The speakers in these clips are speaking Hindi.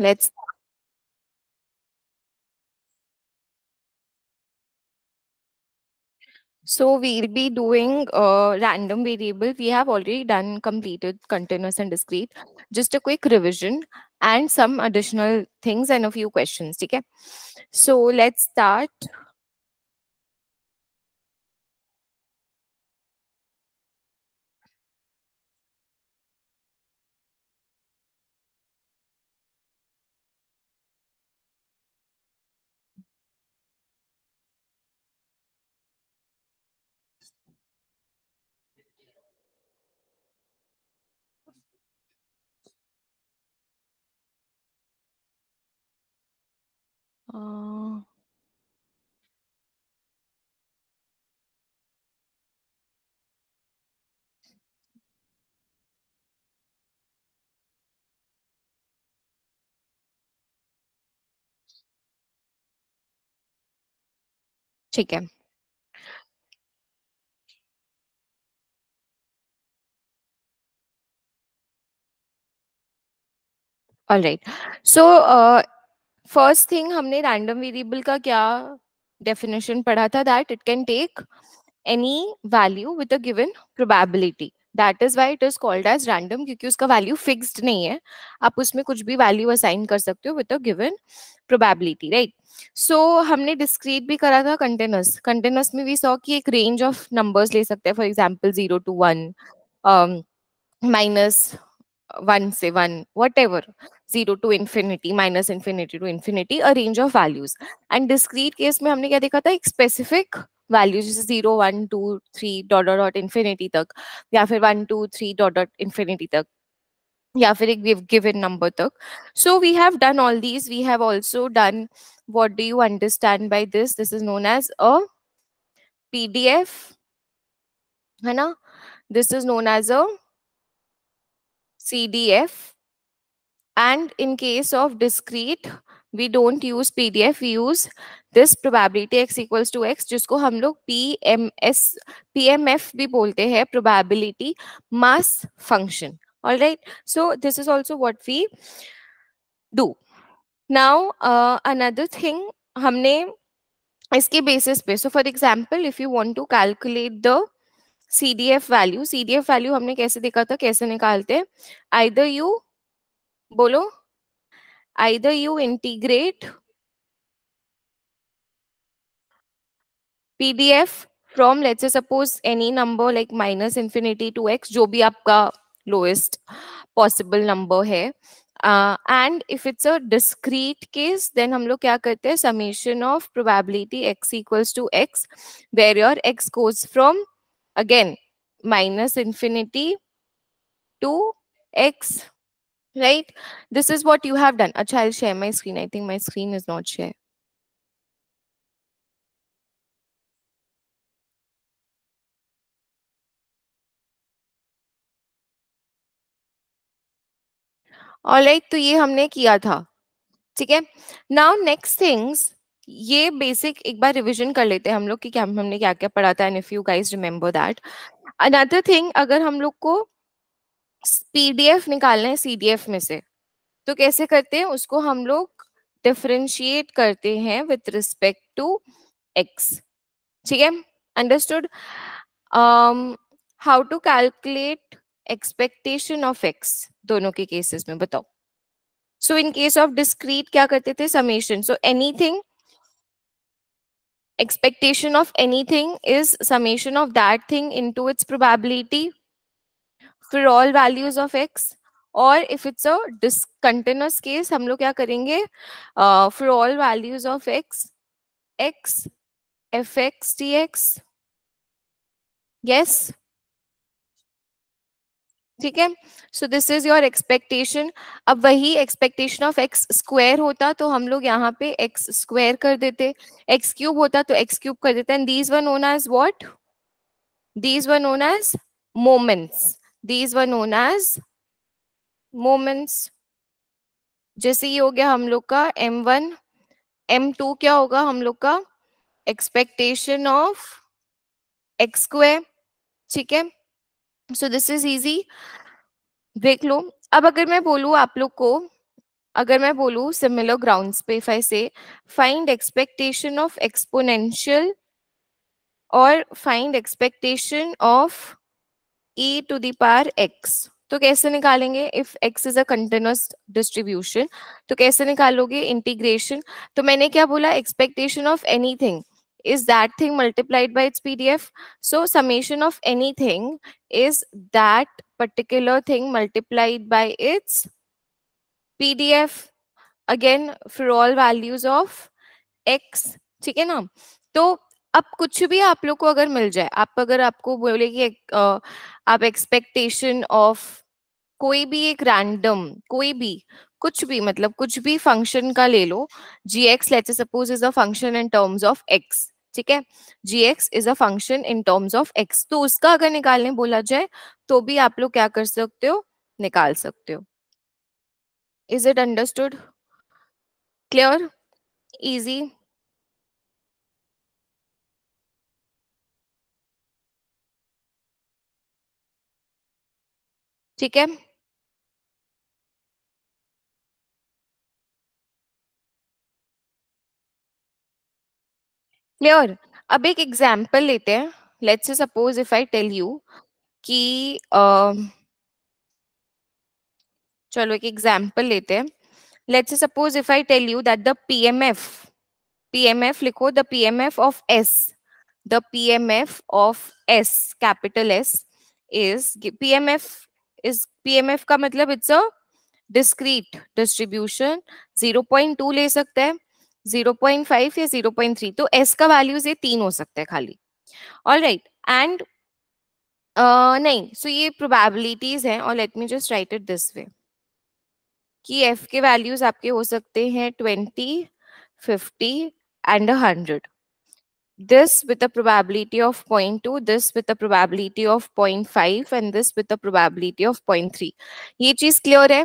Let's So we'll be doing a random variable. We have already done completed continuous and discrete. Just a quick revision and some additional things and a few questions. Okay. So let's start. 어, chicken. All right. So, uh, first thing हमने रैंडम वेरिएबल का क्या डेफिनेशन पढ़ा था that it can take any value with a given probability that is why it is called as random क्योंकि उसका वैल्यू फिक्स्ड नहीं है आप उसमें कुछ भी वैल्यू असाइन कर सकते हो with a given probability right so हमने डिस्क्रीट भी करा था कंटेनस कंटेनस में भी सौ की एक रेंज ऑफ नंबर्स ले सकते हैं for example zero to one minus one से one whatever 0 to infinity, minus infinity to infinity, a range of values. And discrete case, mein have kya dekha tha? specific values, which is zero, one, two, three, dot, dot, dot, infinity, tak, ya fir 1, 2, 3, dot, dot, infinity, tak, ya fir given number. Tak. So we have done all these. We have also done, what do you understand by this? This is known as a PDF. Hana? This is known as a CDF. And in case of discrete, we don't use PDF, we use this probability x equals to X जिसको हम लोग P M S P M F भी बोलते हैं probability mass function all right so this is also what we do now another thing हमने इसके बेसिस पे so for example if you want to calculate the C D F value C D F value हमने कैसे देखा था कैसे निकालते हैं आइदर यू बोलो either you integrate PDF from let's suppose any number like minus infinity to X जो भी आपका लोएस्ट पॉसिबल नंबर है and if it's a discrete case then हम लोग क्या करते हैं summation of probability x equals to X where your X goes from again minus infinity to X right this is what you have done acha i'll share my screen i think my screen is not share All right, तो ये हमने किया था ठीक है नाउ नेक्स्ट थिंग्स ये बेसिक एक बार रिवीजन कर लेते हैं हम लोग कि क्या हमने क्या क्या पढ़ा था and if you guys remember that another thing अगर हम लोग को पीडीएफ निकालना है सीडीएफ में से तो कैसे करते हैं उसको हम लोग डिफ्रेंशिएट करते हैं विथ रिस्पेक्ट टू एक्स ठीक है understood how to calculate expectation of X दोनों के केसेस में बताओ so in case of discrete क्या करते थे summation so anything expectation of is is of that thing into its probability फिर ऑल वैल्यूज ऑफ एक्स और if it's a discontinuous case हम लोग क्या करेंगे for all values of X X F X T X yes ठीक है so this is your expectation अब वही एक्सपेक्टेशन ऑफ एक्स स्क्वायर होता तो हम लोग यहाँ पे एक्स स्क्वायर कर देते एक्स क्यूब होता तो एक्स क्यूब कर देते and these one own as what these one own as moments these were known as moments जैसे ये हो गया हम लोग का एम वन एम टू क्या होगा हम लोग का एक्सपेक्टेशन ऑफ एक्स ठीक है सो दिस इज इजी देख लो अब अगर मैं बोलू आप लोग को अगर मैं बोलू सिमिलर ग्राउंड पे if say find expectation of exponential और find expectation of e to the power x तो कैसे निकालेंगे if x is a continuous distribution तो कैसे निकालोगे इंटीग्रेशन तो मैंने क्या बोला expectation of anything is that thing multiplied by its PDF so summation of anything is that particular thing multiplied by its PDF again for all values of x ठीक है ना तो अब कुछ भी आप लोग को अगर मिल जाए आप अगर आपको बोले कि एक, आप एक्सपेक्टेशन ऑफ कोई भी एक रैंडम कोई भी कुछ भी मतलब कुछ भी फंक्शन का ले लो g x let suppose is a function in terms of x ठीक है g x is a function in terms of x तो उसका अगर निकालने बोला जाए तो भी आप लोग क्या कर सकते हो निकाल सकते हो is it understood clear easy ठीक है क्लियर अब एक एग्जाम्पल लेते हैं let's suppose if I tell you कि चलो एक एग्जाम्पल लेते हैं let's suppose if I tell you that the PMF PMF लिखो the PMF of s the PMF of s capital s is PMF इस पीएमएफ का मतलब इट्स अ डिस्क्रीट डिस्ट्रीब्यूशन 0.2 ले सकते हैं 0.5 या 0.3 तो एस का वैल्यूज ये तीन हो सकता है खाली ऑल राइट एंड नहीं सो so ये प्रोबेबिलिटीज हैं और let me just write it this way कि एफ के वैल्यूज आपके हो सकते हैं twenty fifty and hundred this with a probability of 0.2, this with a probability of 0.5 and this with a probability of 0.3. ये चीज clear है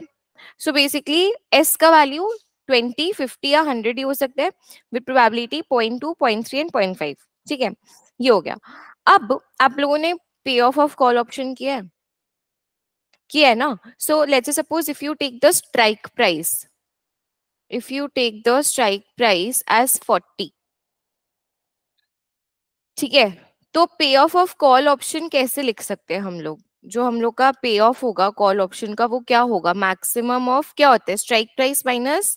So basically S का value 20, 50 या 100 ही हो सकता है with probability 0.2, 0.3 and 0.5. ठीक है ये हो गया अब आप लोगों ने पे ऑफ ऑफ कॉल ऑप्शन किया है किया है ना So let's suppose if you take the strike price, if you take the strike price as 40 ठीक है तो पे ऑफ ऑफ कॉल ऑप्शन कैसे लिख सकते हैं हम लोग जो हम लोग का पे ऑफ होगा कॉल ऑप्शन का वो क्या होगा मैक्सिमम ऑफ क्या होता है स्ट्राइक प्राइस माइनस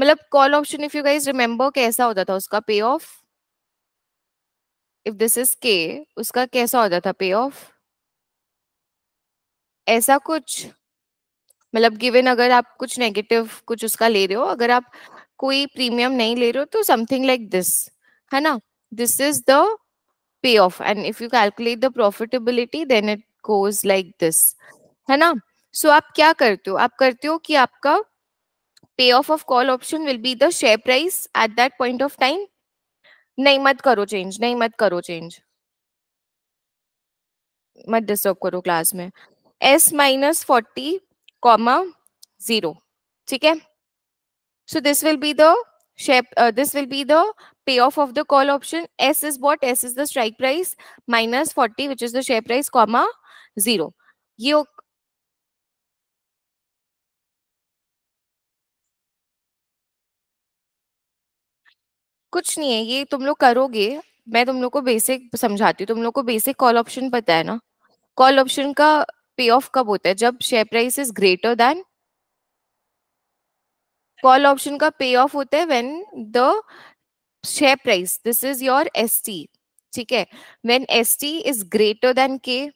मतलब call option if you guys remember कैसा होता था उसका पे ऑफ इफ दिस इज के उसका कैसा होता था पे ऑफ ऐसा कुछ मतलब गिवन अगर आप कुछ नेगेटिव कुछ उसका ले रहे हो अगर आप कोई प्रीमियम नहीं ले रहे हो तो समथिंग लाइक दिस है ना this is the payoff and if you calculate the profitability then it goes like this है ना सो so, आप क्या करते हो आप करते हो कि आपका payoff of call option will be the share price at that point of time नहीं मत करो चेंज नहीं मत करो चेंज मत डिस्टर्ब करो क्लास में s minus forty comma zero ठीक है so this will be the shape this will be the payoff of the call option. S is what? S is the strike price minus 40, which is the share price, comma, 0. ये कुछ नहीं है ये तुम लोग करोगे मैं तुम लोग को बेसिक समझाती हूँ तुम लोग को बेसिक कॉल ऑप्शन पता है ना कॉल ऑप्शन का पे ऑफ कब होता है जब share price is greater than call option का पे ऑफ होता है when the share price this is your st ठीक है when st is greater than k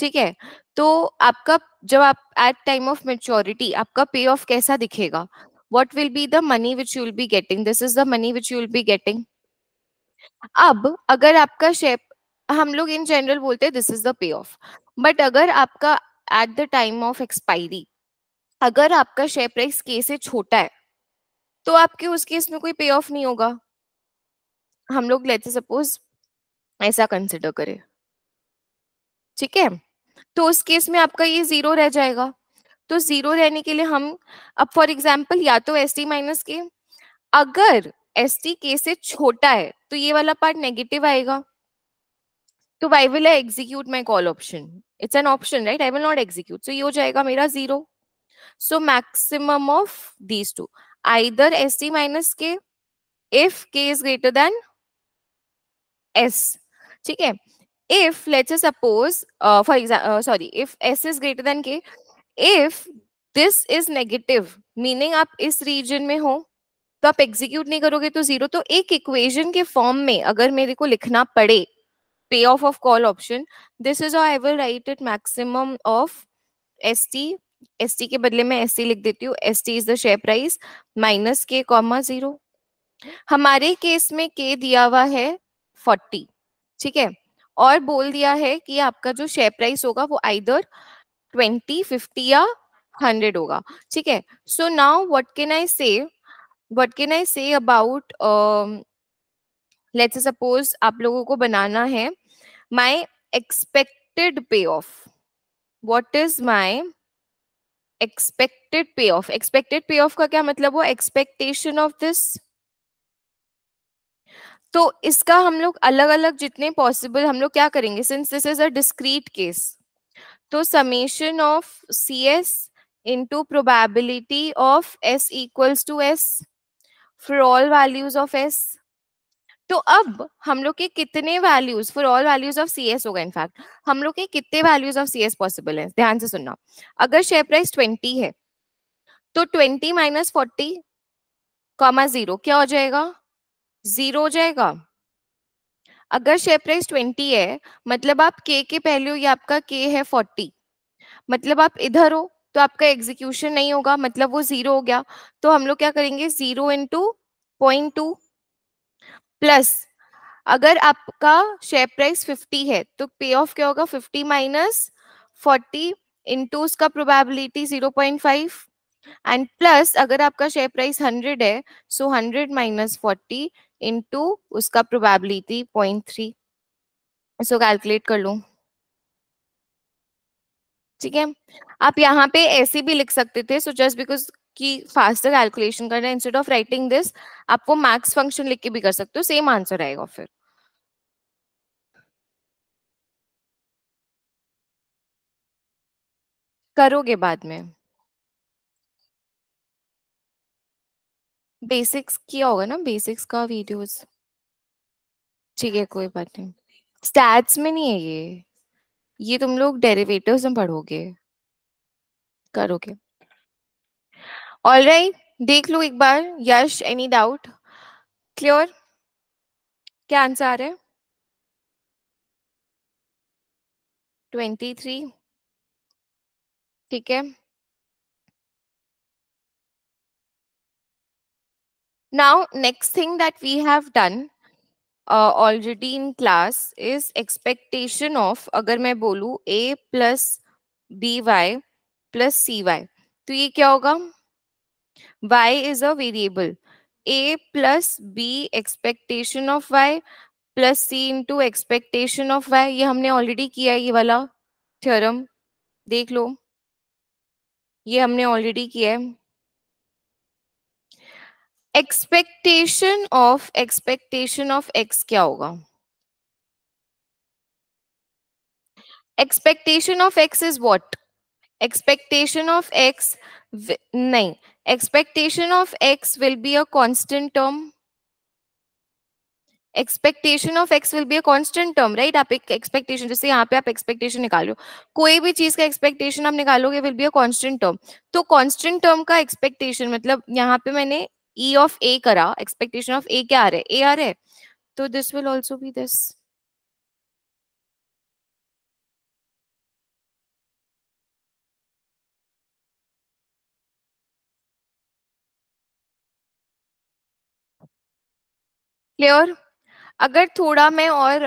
ठीक है तो आपका जब आप एट टाइम ऑफ मेच्योरिटी आपका पे ऑफ कैसा दिखेगा what will be the money which you'll be getting this is the money which you'll be getting अब अगर आपका शेप हम लोग इन जनरल बोलते हैं this is the payoff but अगर आपका at the time of expiry अगर आपका शेयर प्राइस के से छोटा है तो आपके उस केस में कोई पे ऑफ नहीं होगा हम लोग लेते सपोज ऐसा कंसिडर करें ठीक है तो उस केस में आपका ये जीरो रह जाएगा तो जीरो रहने के लिए हम अब फॉर एग्जाम्पल या तो एस टी माइनस के अगर एस टी के से छोटा है तो ये वाला पार्ट नेगेटिव आएगा तो why will I execute my call option it's an option right I will not execute so ये हो जाएगा मेरा zero so maximum of these two either s t minus k if k is greater than s ठीक है if let's suppose for example sorry if s is greater than k if this is negative meaning आप इस रीजन में हो तो आप एग्जीक्यूट नहीं करोगे तो जीरो तो एक इक्वेशन के फॉर्म में अगर मेरे को लिखना पड़े payoff of call option this is I will write it maximum of s t s t के बदले में एस टी लिख देती हूँ s t is the share price minus k comma zero हमारे केस में के दिया हुआ है फोर्टी ठीक है और बोल दिया है कि आपका जो शेयर प्राइस होगा वो आइदर ट्वेंटी फिफ्टी या हंड्रेड होगा ठीक है so now what can I say what can I say about let's suppose आप लोगों को बनाना है my expected payoff what is my expected payoff expected payoff का क्या मतलब वो एक्सपेक्टेशन ऑफ दिस तो इसका हम लोग अलग अलग जितने पॉसिबल हम लोग क्या करेंगे since this is a discrete case तो summation of c s into probability of s equals to s for all values of s तो अब हम लोग के कितने values for all values of c s होगा इनफैक्ट हम लोग के कितने values of c s possible है ध्यान से सुनना अगर शेयर प्राइस ट्वेंटी है तो twenty minus forty comma zero क्या हो जाएगा जीरो हो जाएगा अगर शेयर प्राइस ट्वेंटी है मतलब आप के के पहले हो या आपका के है फोर्टी मतलब आप इधर हो तो आपका एग्जीक्यूशन नहीं होगा मतलब वो जीरो हो गया तो हम लोग क्या करेंगे zero into point two plus अगर आपका शेयर प्राइस फिफ्टी है तो पे ऑफ क्या होगा फिफ्टी माइनस फोर्टी इंटू उसका probability zero point five and plus अगर आपका शेयर प्राइस हंड्रेड है so hundred minus forty into उसका प्रोबेबिलिटी पॉइंट थ्री इसको कैलकुलेट कर लू ठीक है आप यहाँ पे ऐसे भी लिख सकते थे सो जस्ट बिकॉज की फास्टर कैलकुलेशन करना इंस्टेड ऑफ राइटिंग दिस आपको मैक्स फंक्शन लिख के भी कर सकते हो सेम आंसर आएगा फिर करोगे बाद में बेसिक्स किया होगा ना बेसिक्स का वीडियोस ठीक है कोई बात नहीं स्टैट्स में नहीं है ये ये तुम लोग डेरिवेटिव्स में पढ़ोगे करोगे ऑल राइट देख लो एक बार यश एनी डाउट क्लियर क्या आंसर आ रहा है ट्वेंटी थ्री ठीक है Now, next thing that we have done uh, already in class is expectation of, अगर मैं बोलूँ a plus by plus cy, तो ये क्या होगा y is a variable. a plus b expectation of y plus c into expectation of y ये हमने ऑलरेडी किया ये वाला थ्योरम देख लो ये हमने ऑलरेडी किया है expectation of expectation of x क्या होगा expectation of x is what expectation of x नहीं expectation of x will be a constant term expectation of x will be a term right आप एक एक्सपेक्टेशन जैसे यहाँ पे आप एक्सपेक्टेशन निकालो कोई भी चीज का एक्सपेक्टेशन आप निकालोगे will be a constant term तो कॉन्स्टेंट टर्म का एक्सपेक्टेशन मतलब यहाँ पे मैंने ई ऑफ ए करा एक्सपेक्टेशन ऑफ ए क्या आ रहा है ए आ रहा है तो this will also be this clear अगर थोड़ा मैं और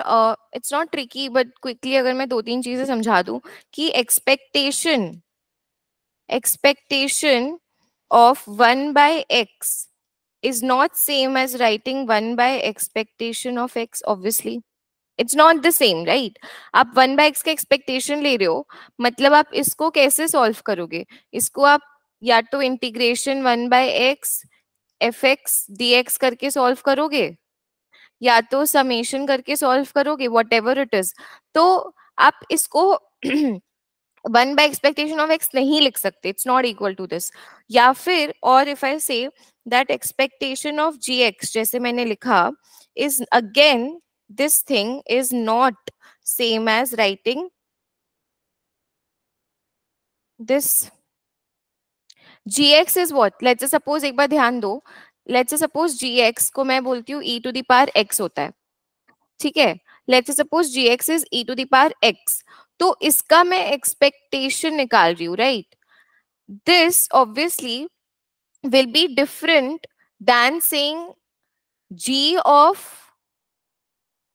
it's not tricky but quickly अगर मैं दो तीन चीजें समझा दूं कि expectation expectation of one by x is not same as writing 1 by expectation of x obviously it's not the same right आप वन बाय एक्स का एक्सपेक्टेशन ले रहे हो मतलब आप इसको कैसे सॉल्व करोगे इसको आप या तो integration one by x F x d x करके सॉल्व करोगे या तो समेशन करके सॉल्व करोगे वॉट एवर इट इज तो आप इसको one by expectation of x नहीं लिख सकते it's not equal to this या फिर और if I say that expectation of g x जैसे मैंने लिखा is again this thing is not same as writing this g x is what let's suppose एक बार ध्यान दो लेट्स सपोज जी एक्स को मैं बोलती हूँ ई टू दार एक्स होता है ठीक है let's suppose g x is e to the x तो इसका मैं एक्सपेक्टेशन निकाल रही हूँ right this obviously will be different than saying g of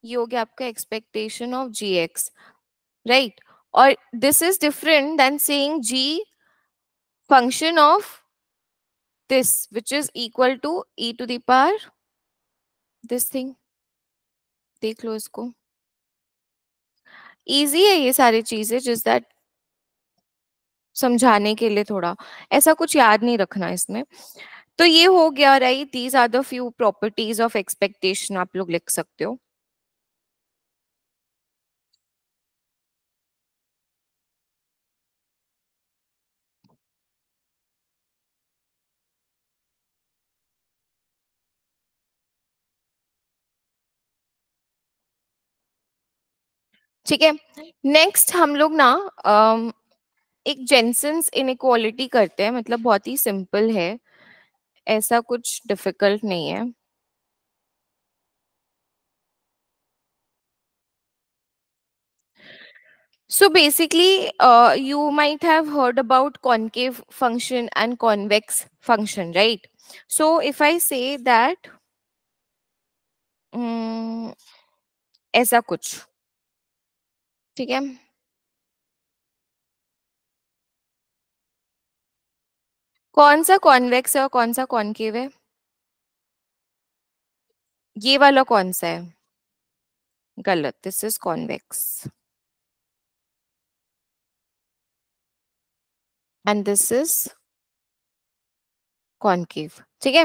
ये हो expectation of gx right or this is different than saying g function of this which is equal to e to the power this thing देख लो इसको easy है ये सारी चीजें just that समझाने के लिए थोड़ा ऐसा कुछ याद नहीं रखना इसमें तो ये हो गया right these are the few properties of expectation आप लोग लिख सकते हो ठीक है नेक्स्ट हम लोग ना एक जेंसन्स इनक्वालिटी करते हैं मतलब बहुत ही सिंपल है ऐसा कुछ डिफिकल्ट नहीं है so basically you might have heard about concave function and convex function right so if I say that ऐसा कुछ ठीक है कौन सा कॉन्वेक्स है और कौन सा कॉन्केव है ये वाला कौन सा है गलत this is convex and this is concave ठीक है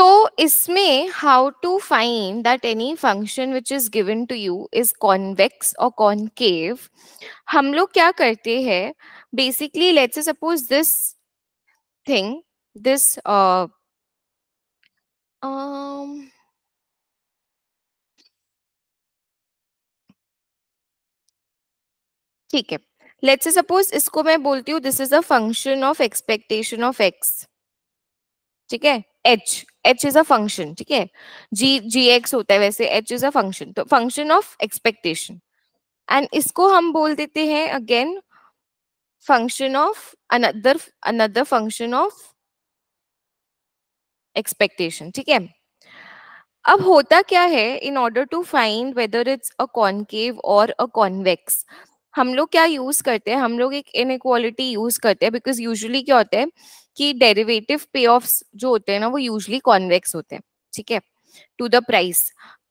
तो इसमें how to find that any function which is given to you is convex और कॉन्केव हम लोग क्या करते हैं basically let's suppose this thing this ठीक है लेट्स सपोज इसको मैं बोलती हूँ this is a function of expectation of x ठीक है h h is a function ठीक है जी जी एक्स होता है वैसे एच इज अ फंक्शन तो फंक्शन ऑफ एक्सपेक्टेशन एंड इसको हम बोल देते हैं again function of another another function of expectation ठीक है अब होता क्या है in order to find whether it's a concave और अ कॉन्वेक्स हम लोग क्या यूज करते हैं हम लोग एक इनक्वालिटी यूज करते हैं बिकॉज यूजुअली क्या होता है कि डेरिवेटिव पे जो होते हैं ना वो यूजली कॉन्वेक्स होते हैं ठीक है टू द प्राइस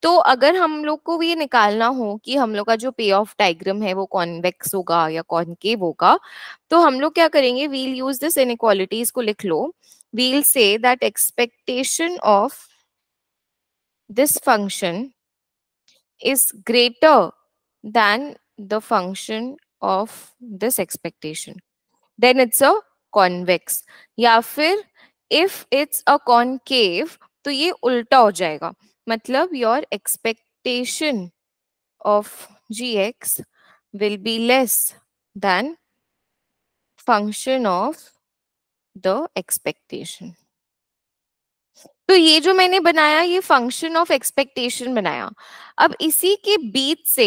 तो अगर हम लोग को ये निकालना हो कि हम लोग का जो पे ऑफ डायग्राम है वो कॉन्वेक्स होगा या कॉनकेव होगा तो हम लोग क्या करेंगे वील यूज दिस इनक्वालिटीज को लिख लो we'll say that expectation of this function is greater than the function of this expectation then it's a convex या फिर इफ इट्स अ कॉनकेव तो ये उल्टा हो जाएगा मतलब your expectation of g x will be less than function of the expectation. तो ये जो मैंने बनाया ये फंक्शन ऑफ एक्सपेक्टेशन बनाया अब इसी के बीच से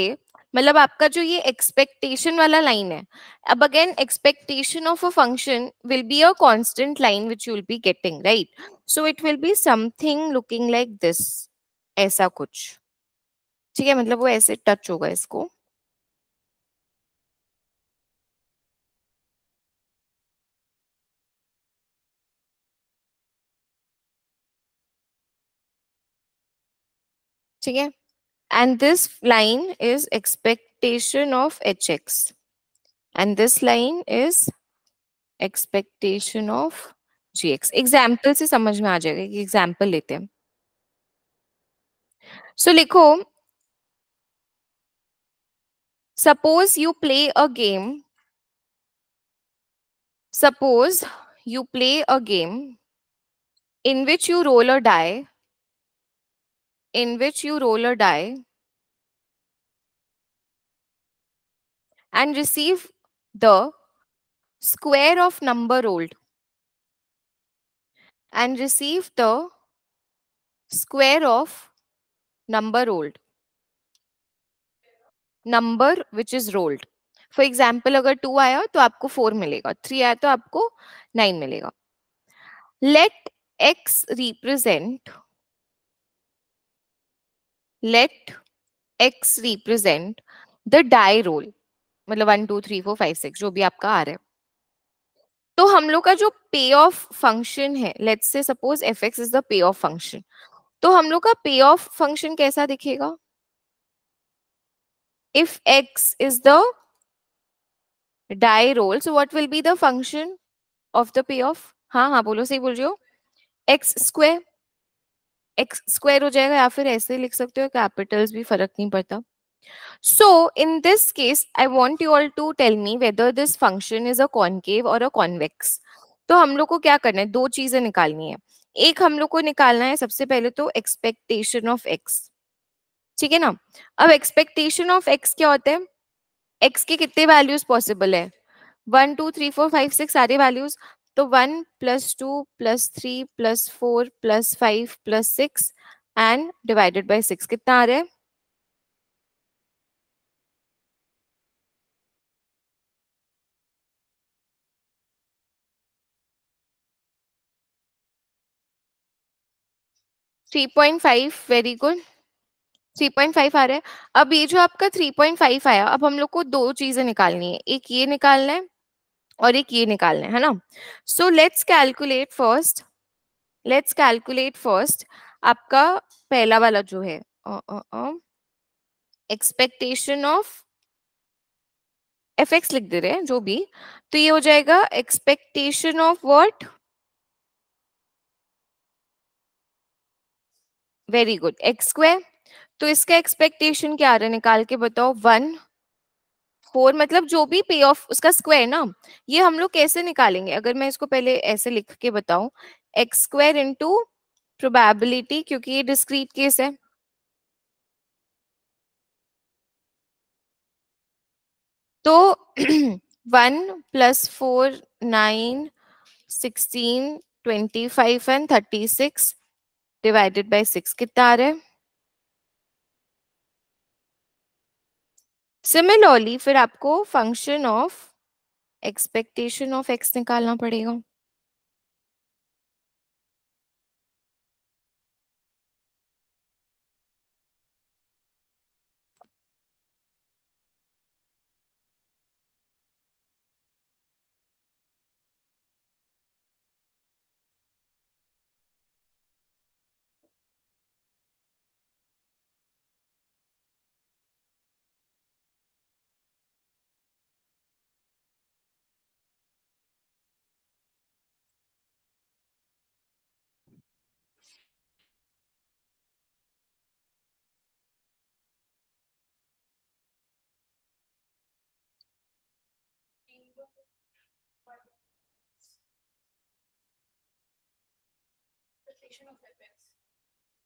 मतलब आपका जो ये एक्सपेक्टेशन वाला लाइन है अब again expectation of a function will be a constant line which you will be getting right so it will be something looking like this ऐसा कुछ ठीक है मतलब वो ऐसे टच होगा इसको ठीक है And this line is expectation of hx. And this line is expectation of gx. Example से समझ में आ जाएगा कि example लेते हैं. So लिखो suppose you play a game suppose you play a game in which you roll a die in which you roll a die and receive the square of number rolled and receive the square of number rolled number which is rolled for example अगर टू आया तो आपको फोर मिलेगा थ्री आया तो आपको नाइन मिलेगा let x represent let x represent the die roll मतलब one two three four five six जो भी आपका आ रहा है तो हम लोग का जो पे ऑफ फंक्शन है let's say suppose f x is the payoff function तो हम लोग का पे ऑफ फंक्शन कैसा दिखेगा if x is the die roll so what will be the function of the payoff हाँ हाँ बोलो सही बोल रहे हो x square एक्स स्क्वायर हो जाएगा या फिर ऐसे लिख सकते हो कैपिटल्स भी फर्क नहीं पड़ता so in this case I want you all to tell me whether this function is a concave और अ कॉन्वेक्स तो हम लोग को क्या करना है दो चीजें निकालनी है एक हम लोग को निकालना है सबसे पहले तो एक्सपेक्टेशन ऑफ एक्स ठीक है ना अब एक्सपेक्टेशन ऑफ एक्स क्या होता है एक्स के कितने वैल्यूज पॉसिबल है one two three four five six सारे वैल्यूज तो one plus two plus three plus four plus five plus six and divided by six कितना आ रहा है three point five very good three point five आ रहा है अब ये जो आपका थ्री पॉइंट फाइव आया अब हम लोग को दो चीजें निकालनी है एक ये निकालना है और एक ये निकालना है ना so let's calculate first let's calculate first आपका पहला वाला जो है एक्सपेक्टेशन ऑफ एफ एक्स लिख दे रहे हैं जो भी तो ये हो जाएगा expectation of what very good x square तो इसका एक्सपेक्टेशन क्या आ रहा है निकाल के बताओ वन फोर मतलब जो भी पे ऑफ उसका स्क्वायर ना ये हम लोग कैसे निकालेंगे अगर मैं इसको पहले ऐसे लिख के बताऊं एक्स स्क्वायर इंटू प्रोबेबिलिटी क्योंकि ये डिस्क्रीट केस है तो one plus four nine sixteen twenty five and thirty six divided by six कितना आ रहा है सिमिलरली फिर आपको function of expectation of x निकालना पड़ेगा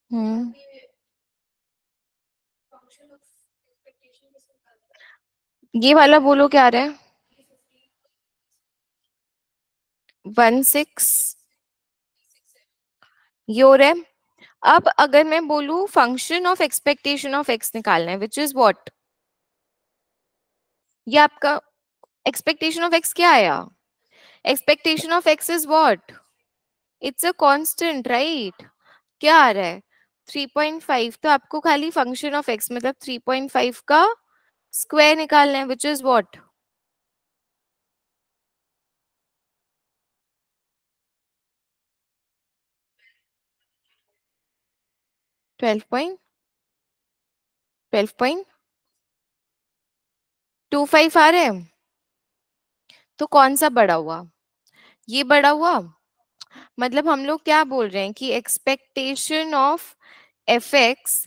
Hmm. ये वाला बोलो क्या आ रहा है वन सिक्स ये है अब अगर मैं बोलू function of expectation of x निकालना है विच इज वॉट ये आपका एक्सपेक्टेशन ऑफ एक्स क्या आया expectation of x is what it's a constant right क्या आ रहा है 3.5 तो आपको खाली फंक्शन ऑफ एक्स मतलब 3.5 का स्क्वायर निकालना है which is what twelve point twelve point two five आ रहे हैं तो कौन सा बड़ा हुआ ये बड़ा हुआ मतलब हम लोग क्या बोल रहे हैं कि expectation of f x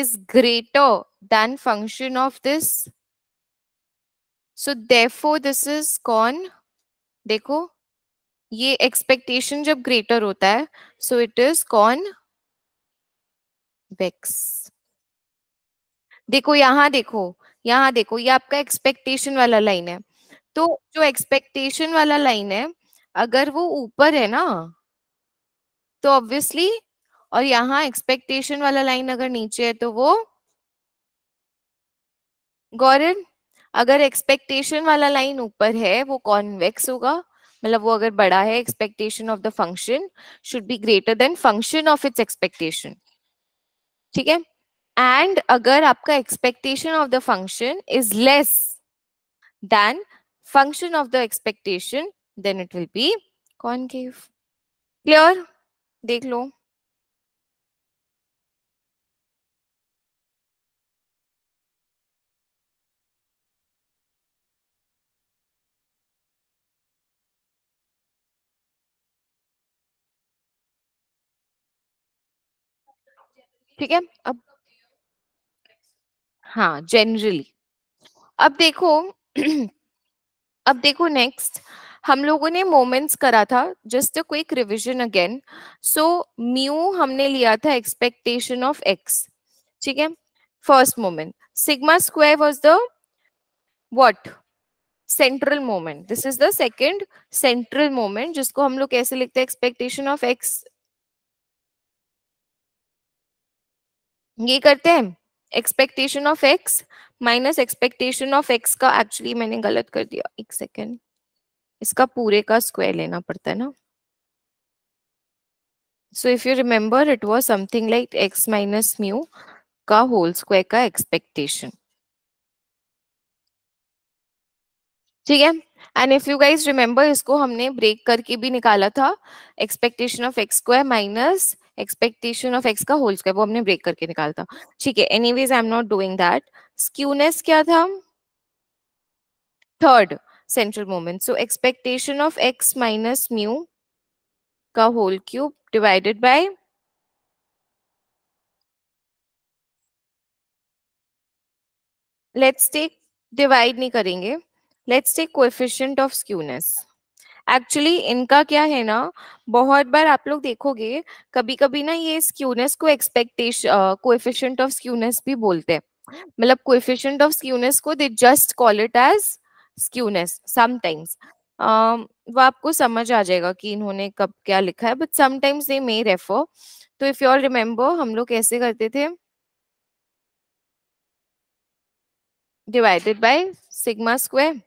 is greater than function of this so देफो दिस इज कौन देखो ये एक्सपेक्टेशन जब ग्रेटर होता है so it is convex देखो यहां देखो यहां देखो ये यह आपका एक्सपेक्टेशन वाला लाइन है तो जो एक्सपेक्टेशन वाला लाइन है अगर वो ऊपर है ना तो ऑब्वियसली और यहाँ एक्सपेक्टेशन वाला लाइन अगर नीचे है तो वो गौरव अगर एक्सपेक्टेशन वाला लाइन ऊपर है वो कॉन्वेक्स होगा मतलब वो अगर बड़ा है expectation of the function should be greater than function of its expectation ठीक है एंड अगर आपका expectation of the function is less than function of the expectation then it will be concave clear dekh lo ठीक है अब हाँ जनरली अब देखो अब देखो नेक्स्ट हम लोगों ने मोमेंट्स करा था just a quick revision again so mu हमने लिया था एक्सपेक्टेशन ऑफ एक्स ठीक है first moment sigma square was the what central moment this is the second central moment जिसको हम लोग कैसे लिखते हैं एक्सपेक्टेशन ऑफ एक्स ये करते हैं expectation of x minus expectation of x का एक्चुअली मैंने गलत कर दिया एक सेकेंड इसका पूरे का स्क्वायर लेना पड़ता है ना so if you remember it was something like x minus mu का होल स्क्वायर का एक्सपेक्टेशन ठीक है and if you guys remember इसको हमने ब्रेक करके भी निकाला था expectation of x square minus expectation of x का होल स्क्वायर वो हमने ब्रेक करके निकाला था ठीक है anyways I am not doing that skewness क्या था third central moment so expectation of x minus mu का whole cube divided by let's take divide नहीं करेंगे let's take coefficient of skewness actually इनका क्या है ना बहुत बार आप लोग देखोगे कभी कभी ना ये स्क्यूनेस को एक्सपेक्टेशन कोएफिशिएंट ऑफ स्क्यूनेस भी बोलते हैं मतलब कोएफिशिएंट ऑफ स्क्यूनेस को they just call it as skewness sometimes वो आपको समझ आ जाएगा कि इन्होंने कब क्या लिखा है but sometimes they may refer तो इफ यू ऑल रिमेम्बर हम लोग कैसे करते थे डिवाइडेड बाय सिग्मा स्क्वायर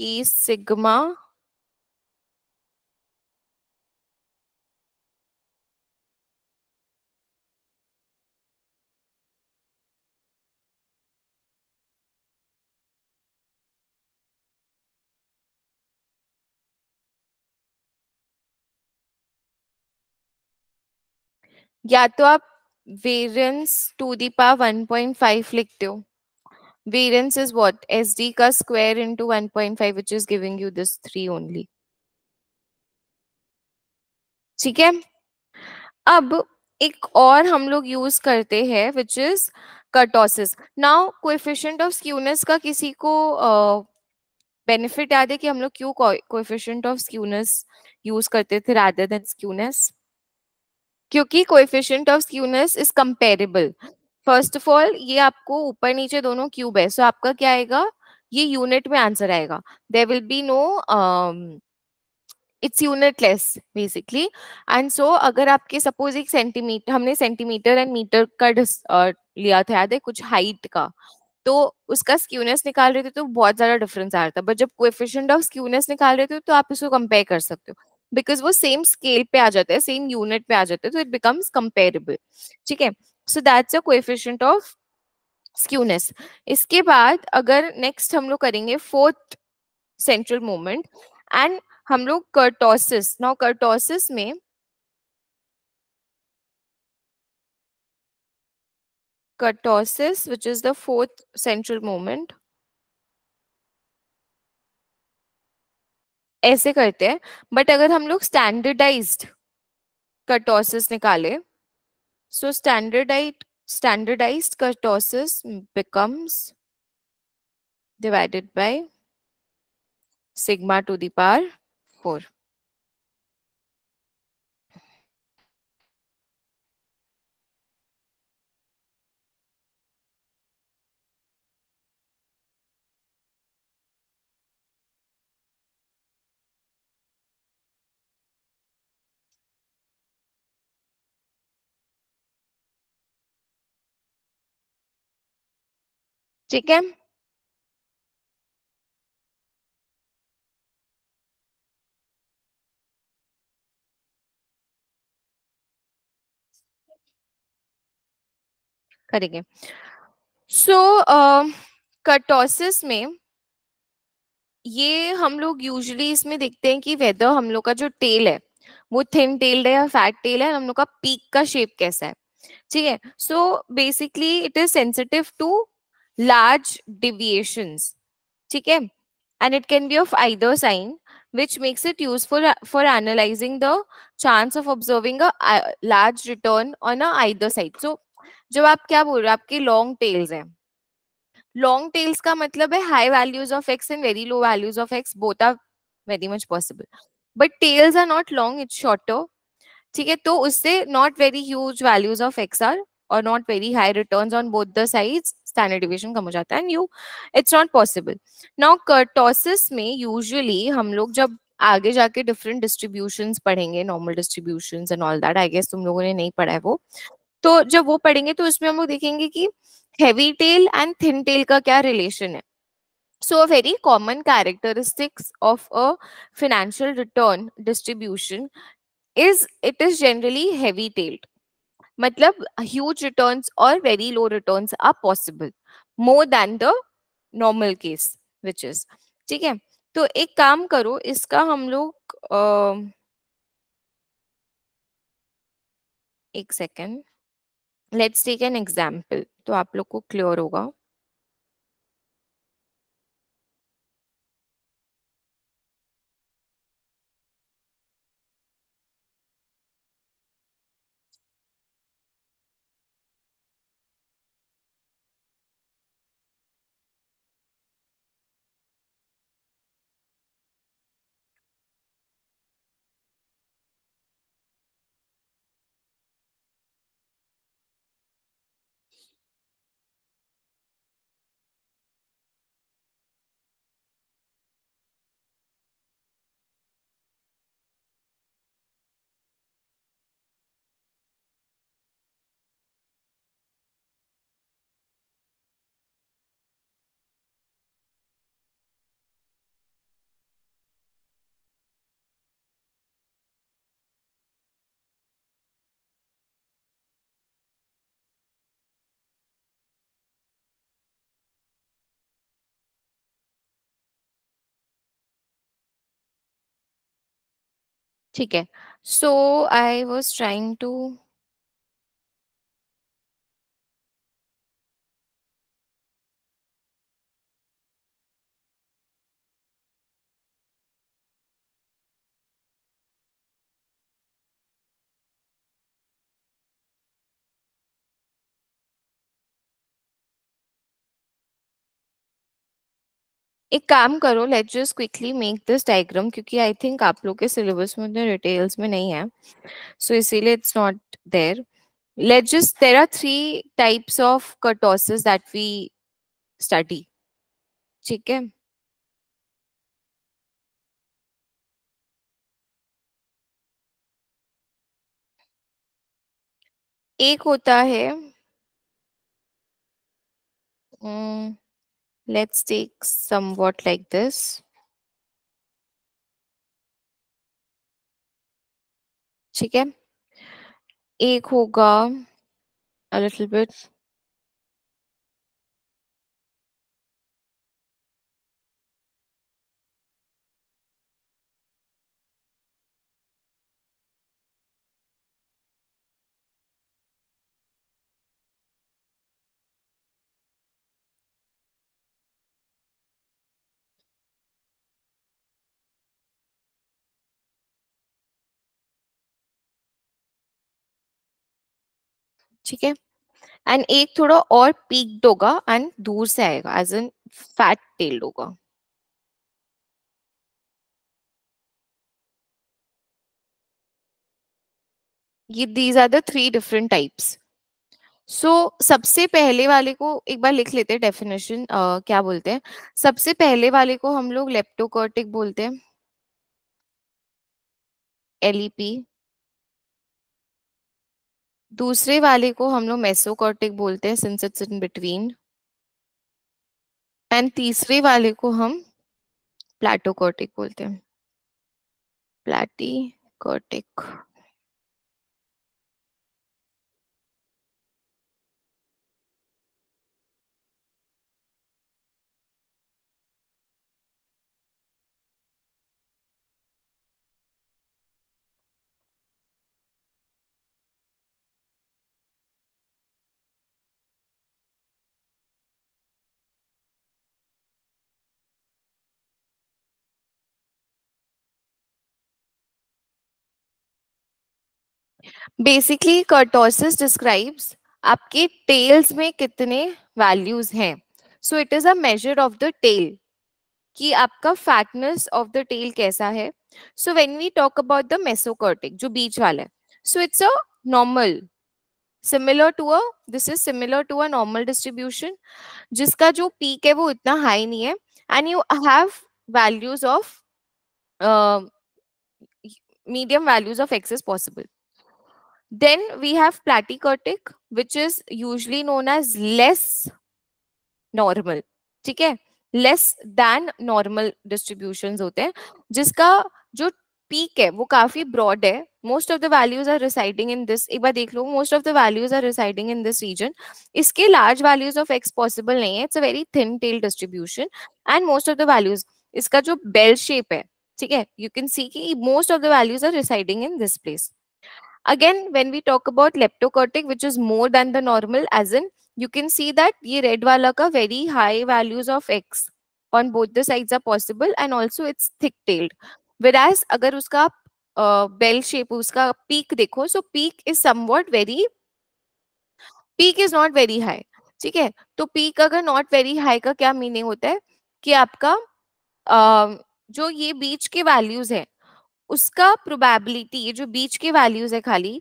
कि e, सिग्मा या तो आप variance to the point five लिख दो variance is what? SD ka square into 1.5 which is giving you this 3 only. ठीक है अब एक और हम लोग यूज करते हैं which is kurtosis now coefficient of skewness का किसी को बेनिफिट uh, याद है कि हम लोग क्यों कोएफिशिएंट ऑफ स्क्यूनेस यूज करते थे रादर देन स्क्यूनेस क्योंकि coefficient of skewness is comparable first of all ये आपको ऊपर नीचे दोनों क्यूब है सो so आपका क्या आएगा ये यूनिट में आंसर आएगा there will be no it's unitless basically and so अगर आपके सपोज एक सेंटीमीटर हमने सेंटीमीटर एंड मीटर का uh, लिया था याद है कुछ हाइट का तो उसका स्क्यूनेस निकाल रहे थे तो बहुत ज्यादा डिफरेंस आ रहा था बट जब कोएफिशिएंट ऑफ स्क्यूनेस निकाल रहे थे तो आप इसको कंपेयर कर सकते हो बिकॉज वो सेम स्केल पे आ जाता है सेम यूनिट पे आ जाते हैं तो इट बिकम्स कंपेरेबल ठीक है so that's a coefficient of skewness इसके बाद अगर नेक्स्ट हम लोग करेंगे फोर्थ सेंट्रल मोमेंट एंड हम लोग कर्टोसिस नाउ कर्टोसिस में kurtosis which is the fourth central moment. ऐसे करते हैं बट अगर हम लोग स्टैंडर्डाइज्ड कर्टोसिस निकाले So standardized, standardized kurtosis becomes divided by sigma to the power 4. ठीक है करेंगे सो so, कटोसिस uh, में ये हम लोग यूजली इसमें देखते हैं कि वेदर हम लोग का जो टेल है वो थिन टेल्ड है या फैट टेल है हम लोग का पीक का शेप कैसा है ठीक है so basically it is sensitive to large deviations okay and it can be of either sign which makes it useful for analyzing the chance of observing a large return on a either side so जब आप क्या बोल रहे हो आपके लॉन्ग टेल्स हैं लॉन्ग टेल्स का मतलब है high values of x and very low values of x both are very much possible but tails are not long it's shorter ठीक है तो उससे not very huge values of x are और not very high return on both the side standard deviation कम हो जाता है and you it's not possible now kurtosis में यूजली हम लोग जब आगे जाके डिफरेंट डिस्ट्रीब्यूशन पढ़ेंगे normal distribution and all that I guess तुम लोगों ने नहीं पढ़ा है वो तो जब वो पढ़ेंगे तो उसमें हम लोग देखेंगे कि heavy tail and thin tail का क्या रिलेशन है so a very common characteristics of a financial return distribution is it is generally heavy tailed मतलब ह्यूज रिटर्न और very low return are possible more than the normal case which is ठीक है तो एक काम करो इसका हम लोग एक second let's take an example तो आप लोग को क्लियर होगा ठीक है so I was trying to एक काम करो let just quickly make this diagram क्योंकि आई थिंक आप लोग के सिलेबस में उतने डिटेल्स में नहीं है सो इसीलिए it's not there let just there are three types of kurtosis that we study ठीक है एक होता है हम्म, let's take somewhat like this ठीक है एक होगा a little bit ठीक है एंड एक थोड़ा और पीक्ड होगा एंड दूर से आएगा एज एन फैट टेल होगा ये these are the three different types so सबसे पहले वाले को एक बार लिख लेते हैं डेफिनेशन uh, क्या बोलते हैं सबसे पहले वाले को हम लोग लेप्टोकॉर्टिक बोलते हैं एलईपी दूसरे वाले को हम लोग मेसोकॉर्टिक बोलते हैं since it's in between and तीसरे वाले को हम प्लाटोकॉर्टिक बोलते हैं platykurtic basically kurtosis describes आपके टेल्स में कितने वैल्यूज हैं so it is a measure of the tail कि आपका फैटनेस ऑफ द टेल कैसा है so when we talk about the mesokurtic जो बीच वाला है so it's a normal similar to a this is similar to a normal distribution जिसका जो पीक है वो इतना हाई नहीं है and you have values of medium values of x's possible Then we have platycortic, which is usually known as less normal. ठीक है लेस दैन नॉर्मल डिस्ट्रीब्यूशन होते हैं जिसका जो पीक है वो काफी ब्रॉड है most of the values are residing in this एक बार देख लो most of the values are residing in this region इसके large values of x possible नहीं है it's a very thin tail distribution and most of the values इसका जो बेल शेप है ठीक है यू कैन सी कि most of the values are residing in this place Again, when we talk about leptocortic, which is more than the normal, as in you can see that ye red wala ka very high values of X on both the sides are possible and also it's thick tailed. Whereas अगर उसका बेल शेप उसका पीक देखो so peak is somewhat very peak is not very high ठीक है तो पीक अगर नॉट वेरी हाई का क्या मीनिंग होता है कि आपका uh, जो ये बीच के वैल्यूज है उसका प्रोबेबिलिटी जो बीच के वैल्यूज है खाली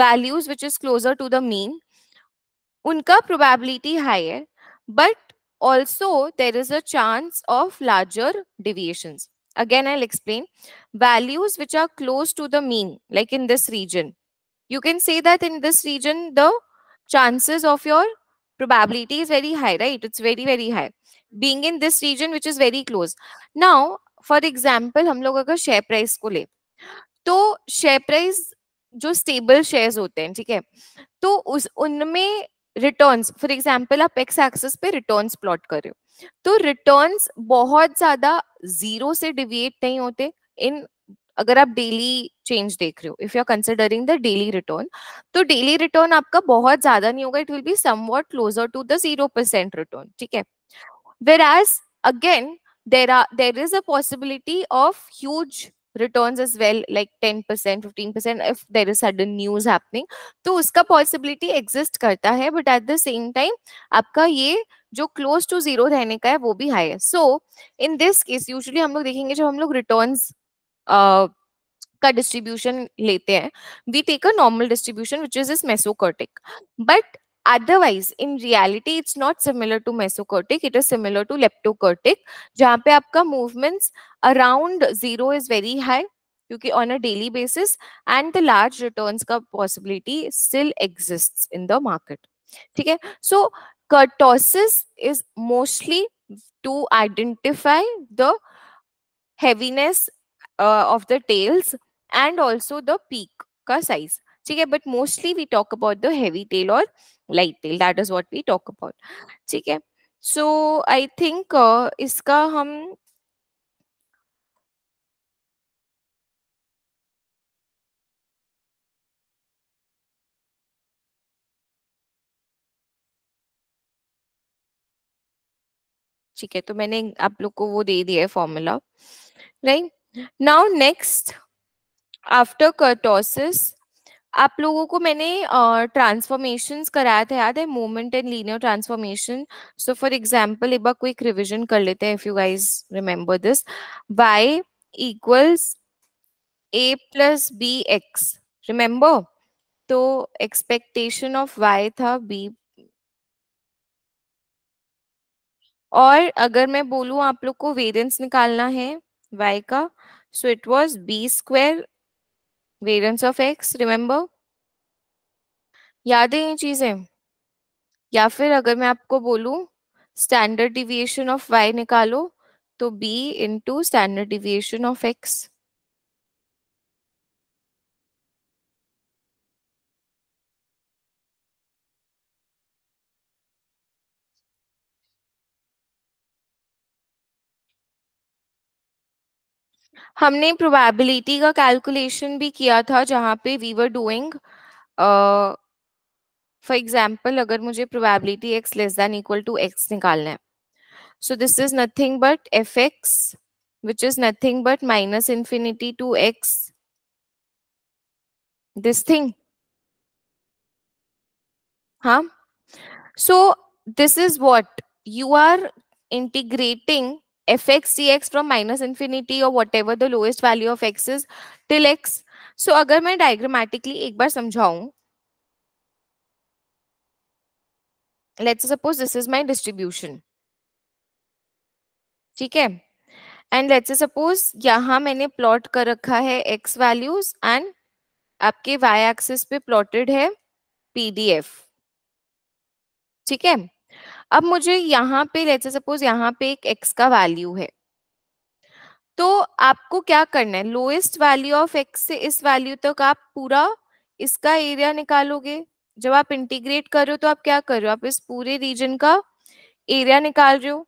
values which is closer to the mean उनका प्रोबेबिलिटी हाई है but also there is a chance of larger deviation again I explain values which are close to the mean like in this region you can say that in this region the chances of your probability is very high right it's very very high being in this region which is very close now for example हम लोग अगर शेयर प्राइस को ले तो शेयर प्राइस जो स्टेबल शेयर्स होते हैं ठीक है तो उस उनमें रिटर्न्स फॉर एग्जाम्पल आप एक्स एक्सेस पे रिटर्न्स प्लॉट कर रहे हो तो रिटर्न्स बहुत ज्यादा जीरो से डिविएट नहीं होते इन अगर आप डेली चेंज देख रहे हो if you are considering the daily return तो डेली रिटर्न आपका बहुत ज्यादा नहीं होगा it will be somewhat closer to the zero percent return ठीक है whereas again there are there is a possibility of huge returns as well like 10% 15% if there is sudden news happening to uska possibility exist karta hai but at the same time aapka ye जो क्लोज टू जीरो रहने का है वो भी हाई है so in this case usually हम लोग देखेंगे जब हम लोग returns uh, का डिस्ट्रीब्यूशन लेते हैं we take a normal distribution which is is mesokurtic but otherwise in reality it's not similar to mesokurtic it is similar to leptokurtic जहाँ पे आपका movements around zero is very high क्योंकि on a daily basis and the large return का possibility still exist in the market ठीक है so kurtosis is mostly to identify the heaviness of the tails and also the peak का साइज ठीक है but mostly we talk about the heavy tail और light tail that is what we talk about ठीक है सो आई थिंक इसका हम ठीक है तो मैंने आप लोग को वो दे दिया है formula right now next after kurtosis आप लोगों को मैंने ट्रांसफॉर्मेशन uh, कराया था याद है moment and linear transformation so for example एक बार क्विक रिविजन कर लेते हैं if you guys remember this y equals a plus b x remember तो एक्सपेक्टेशन ऑफ वाई था बी और अगर मैं बोलूं आप लोग को वेरिएंस निकालना है वाई का so it was b square variance of x remember याद है ये चीजें या फिर अगर मैं आपको बोलू स्टैंडर्ड डिविएशन ऑफ वाई निकालो तो b into standard deviation of x हमने प्रोबेबिलिटी का कैलकुलेशन भी किया था जहाँ पे we were doing for example अगर मुझे probability x less than equal to x निकालना है so this is nothing but f x which is nothing but minus infinity to x this thing हाँ so this is what you are integrating f fx dx from minus infinity or whatever the lowest value of x is till x. So अगर मैं diagrammatically एक बार समझाऊं let's suppose this is my distribution. ठीक है एंड लेट्स सपोज यहाँ मैंने प्लॉट कर रखा है x values and आपके y axis पे प्लॉटेड है PDF, ठीक है अब मुझे यहाँ पे लेट्स सपोज यहाँ पे एक एक्स का वैल्यू है तो आपको क्या करना है लोएस्ट वैल्यू ऑफ एक्स से इस वैल्यू तक आप पूरा इसका एरिया निकालोगे जब आप इंटीग्रेट कर रहे हो तो आप क्या कर रहे हो आप इस पूरे रीजन का एरिया निकाल रहे हो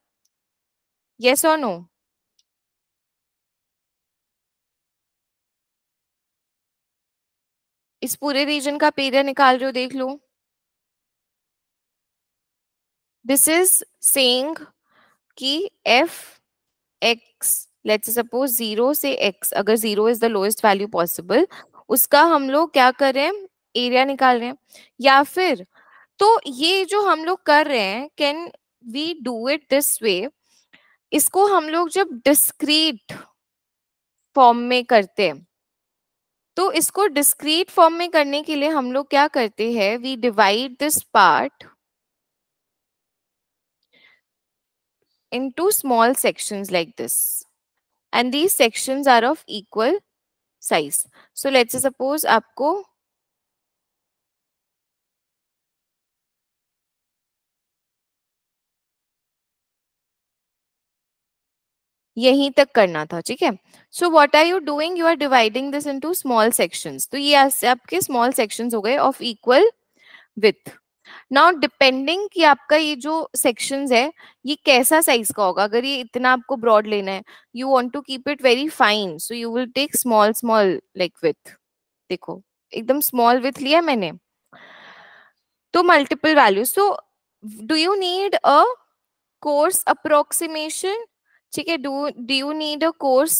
यस और नो इस पूरे रीजन का आप एरिया निकाल रहे हो देख लो दिस इज saying कि f x let's suppose zero से एक्स अगर zero is the lowest value possible उसका हम लोग क्या कर रहे हैं एरिया निकाल रहे हैं या फिर तो ये जो हम लोग कर रहे हैं can we do it this way इसको हम लोग जब डिस्क्रीट फॉर्म में करते हैं तो इसको डिस्क्रीट फॉर्म में करने के लिए हम लोग क्या करते हैं we divide this part into small sections like this. And these sections are of equal size. So let's suppose आपको यहीं तक करना था ठीक है so what are you doing you are dividing this into small sections तो ये आपके स्मॉल सेक्शंस हो गए of equal width now depending कि आपका ये जो सेक्शंस है ये कैसा साइज का होगा अगर ये इतना आपको ब्रॉड लेना है you want to keep it very fine so you will take small small like width देखो एकदम स्मॉल विथ लिया मैंने तो multiple value so do you need a coarse approximation ठीक है do do you need a coarse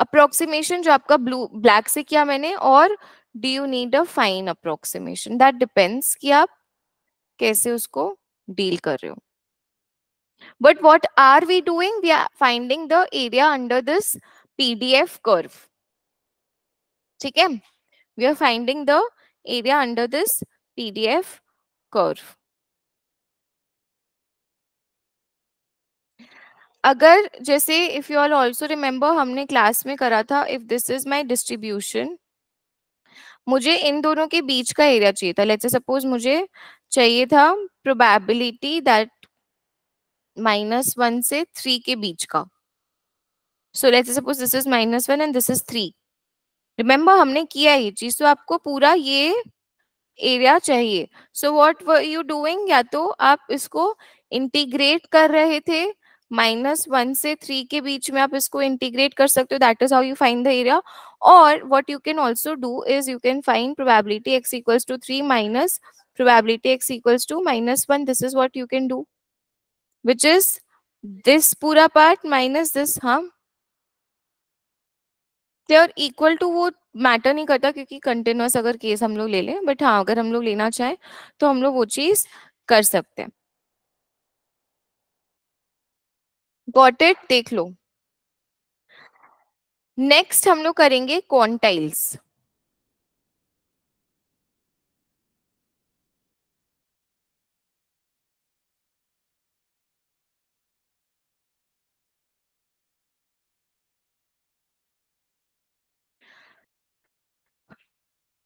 approximation जो आपका ब्लू ब्लैक से किया मैंने और do you need a fine approximation that depends कि आप कैसे उसको डील कर रहे हो but what are we doing we are finding the area under this PDF curve ठीक है we are finding the area under this P D F curve अगर जैसे if you all also remember हमने क्लास में करा था if this is my distribution मुझे इन दोनों के बीच का एरिया चाहिए था लेट्स सपोज मुझे चाहिए था प्रोबेबिलिटी दैट माइनस वन से थ्री के बीच का so let's suppose this is minus one and this is three remember हमने किया ये चीज तो आपको पूरा ये एरिया चाहिए so what were you doing या तो आप इसको इंटीग्रेट कर रहे थे माइनस वन से थ्री के बीच में आप इसको इंटीग्रेट कर सकते हो that is how you find the area और what you can also do is you can find probability x equals to three minus probability x equals to minus one this is what you can do which is this पूरा पार्ट माइनस दिस हाँ और इक्वल टू वो मैटर नहीं करता क्योंकि कंटिन्यूस अगर केस हम लोग ले लें बट हाँ अगर हम लोग लेना चाहें तो हम लोग वो चीज़ कर सकते हैं गॉट इट देख लो नेक्स्ट हम लोग करेंगे quantiles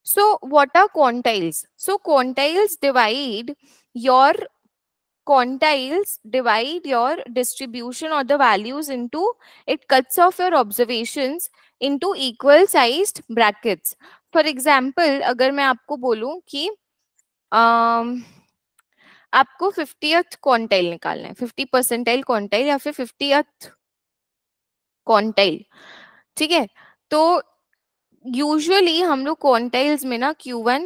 so what are quantiles so quantiles divide your quantiles divide your distribution or the values into it cuts off your observations into equal sized brackets for example agar main aapko bolu ki um, आपको फिफ्टीथ क्वांटाइल निकालना है फिफ्टी परसेंटाइल क्वांटाइल या फिर फिफ्टीथ क्वांटाइल ठीक है तो यूजुअली हम लोग क्वांटाइल्स में ना Q1